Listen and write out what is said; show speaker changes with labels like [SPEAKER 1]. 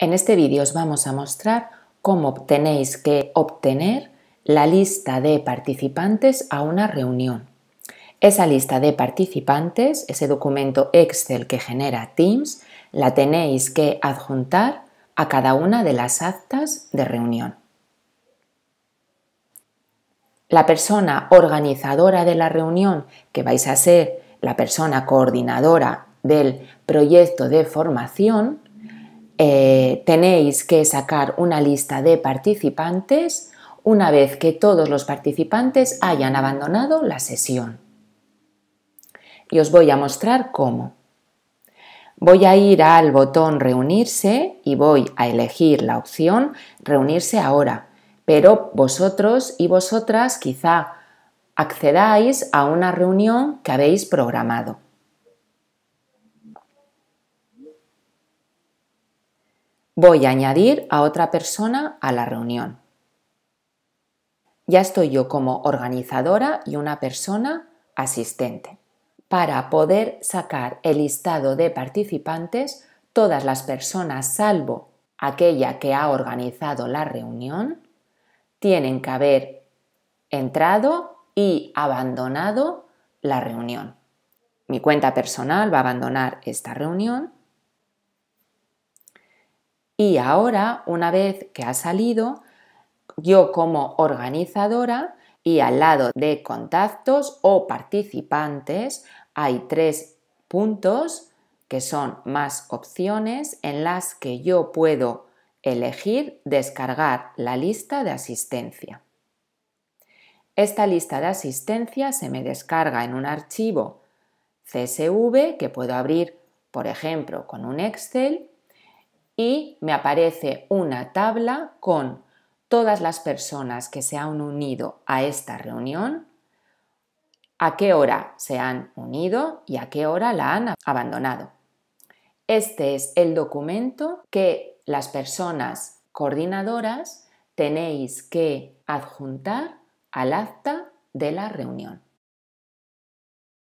[SPEAKER 1] En este vídeo os vamos a mostrar cómo tenéis que obtener la lista de participantes a una reunión. Esa lista de participantes, ese documento Excel que genera Teams, la tenéis que adjuntar a cada una de las actas de reunión. La persona organizadora de la reunión, que vais a ser la persona coordinadora del proyecto de formación, eh, Tenéis que sacar una lista de participantes una vez que todos los participantes hayan abandonado la sesión. Y os voy a mostrar cómo. Voy a ir al botón Reunirse y voy a elegir la opción Reunirse ahora. Pero vosotros y vosotras quizá accedáis a una reunión que habéis programado. Voy a añadir a otra persona a la reunión. Ya estoy yo como organizadora y una persona asistente. Para poder sacar el listado de participantes, todas las personas salvo aquella que ha organizado la reunión tienen que haber entrado y abandonado la reunión. Mi cuenta personal va a abandonar esta reunión y ahora, una vez que ha salido, yo como organizadora y al lado de contactos o participantes hay tres puntos que son más opciones en las que yo puedo elegir descargar la lista de asistencia. Esta lista de asistencia se me descarga en un archivo CSV que puedo abrir, por ejemplo, con un Excel y me aparece una tabla con todas las personas que se han unido a esta reunión, a qué hora se han unido y a qué hora la han abandonado. Este es el documento que las personas coordinadoras tenéis que adjuntar al acta de la reunión.